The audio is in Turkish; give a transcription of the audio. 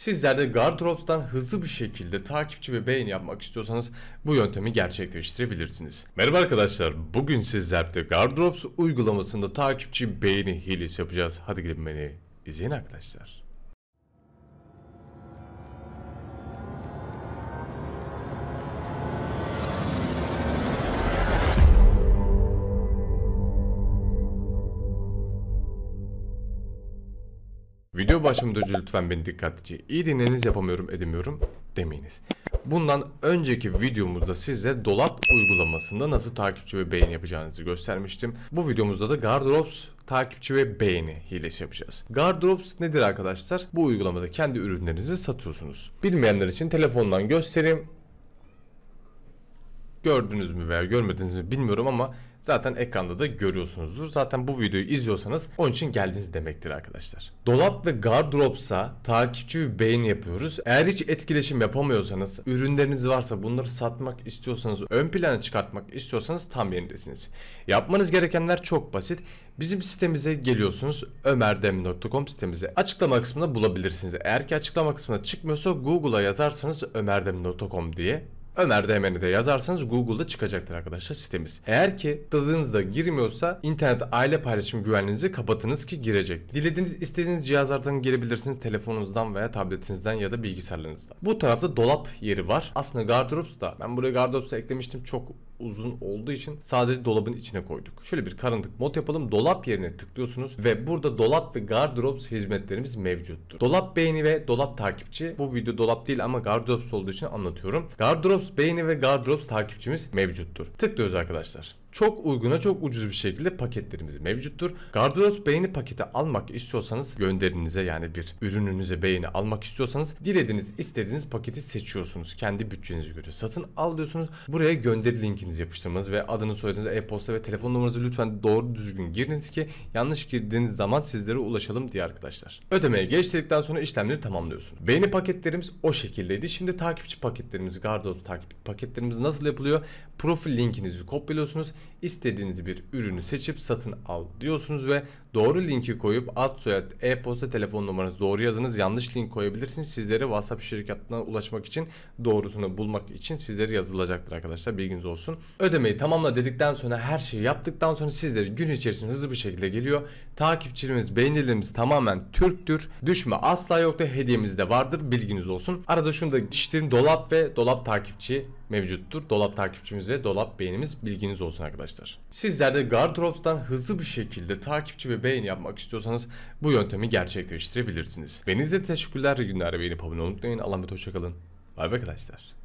Sizler de Guardrops'tan hızlı bir şekilde takipçi ve beğeni yapmak istiyorsanız bu yöntemi gerçekleştirebilirsiniz. Merhaba arkadaşlar, bugün sizlerde Guardrops uygulamasında takipçi beğeni hilesi yapacağız. Hadi gelin beni izleyin arkadaşlar. Video başlamadan önce lütfen beni dikkatlice iyi dinleyiniz yapamıyorum edemiyorum demeyiniz. Bundan önceki videomuzda size dolap uygulamasında nasıl takipçi ve beğeni yapacağınızı göstermiştim. Bu videomuzda da Gardrops takipçi ve beğeni hilesi yapacağız. Gardrops nedir arkadaşlar? Bu uygulamada kendi ürünlerinizi satıyorsunuz. Bilmeyenler için telefondan göstereyim. Gördünüz mü veya görmediniz mi bilmiyorum ama zaten ekranda da görüyorsunuzdur. Zaten bu videoyu izliyorsanız onun için geldiniz demektir arkadaşlar. Dolap ve gardıropsa takipçi bir beğeni yapıyoruz. Eğer hiç etkileşim yapamıyorsanız, ürünleriniz varsa bunları satmak istiyorsanız, ön plana çıkartmak istiyorsanız tam yerindesiniz. Yapmanız gerekenler çok basit. Bizim sitemize geliyorsunuz. Ömerdem.com sitemize. Açıklama kısmında bulabilirsiniz. Eğer ki açıklama kısmına çıkmıyorsa Google'a yazarsanız ömerdem.com diye Ömer DM'ni de yazarsanız Google'da çıkacaktır arkadaşlar sitemiz. Eğer ki tıkladığınızda girmiyorsa internet aile paylaşım güvenliğinizi kapatınız ki girecek. Dilediğiniz istediğiniz cihazlardan girebilirsiniz telefonunuzdan veya tabletinizden ya da bilgisayarlarınızdan. Bu tarafta dolap yeri var. Aslında da. ben buraya Gardrops'a eklemiştim çok uzun olduğu için sadece dolabın içine koyduk. Şöyle bir karındık mod yapalım. Dolap yerine tıklıyorsunuz ve burada dolap ve gardrops hizmetlerimiz mevcuttur. Dolap beğeni ve dolap takipçi. Bu video dolap değil ama gardrops olduğu için anlatıyorum. Gardrops beğeni ve gardrops takipçimiz mevcuttur. Tıklıyoruz arkadaşlar. Çok uyguna çok ucuz bir şekilde paketlerimiz mevcuttur. Gardıroz beyni paketi almak istiyorsanız gönderinize yani bir ürününüze beyni almak istiyorsanız dilediğiniz istediğiniz paketi seçiyorsunuz. Kendi bütçenize göre satın al diyorsunuz. Buraya gönderi linkinizi yapıştırmanız ve adını soyadınız, e-posta ve telefon numaranızı lütfen doğru düzgün giriniz ki yanlış girdiğiniz zaman sizlere ulaşalım diye arkadaşlar. Ödemeye geçtikten sonra işlemleri tamamlıyorsunuz. Beyni paketlerimiz o şekildeydi. Şimdi takipçi paketlerimiz, Gardıroz takip paketlerimiz nasıl yapılıyor? Profil linkinizi kopyalıyorsunuz İstediğiniz bir ürünü seçip satın al diyorsunuz ve doğru linki koyup ad soyad e-posta telefon numaranızı doğru yazınız yanlış link koyabilirsiniz sizlere WhatsApp şirketine ulaşmak için doğrusunu bulmak için sizlere yazılacaktır arkadaşlar bilginiz olsun. Ödemeyi tamamla dedikten sonra her şeyi yaptıktan sonra sizlere gün içerisinde hızlı bir şekilde geliyor. Takipçilerimiz beğenilerimiz tamamen Türktür. Düşme asla yoktu hediyemiz de vardır bilginiz olsun. Arada şunu da geçtiğim dolap ve dolap takipçi mevcuttur. Dolap takipçimiz ve dolap beğenimiz bilginiz olsun arkadaşlar arkadaşlar. Sizler de Guardrops'tan hızlı bir şekilde takipçi ve beğeni yapmak istiyorsanız bu yöntemi gerçekleştirebilirsiniz. Benize teşekkürler günler beğenip abone olmayı unutmayın. Allah'a emanet hoşçakalın. Bay bay arkadaşlar.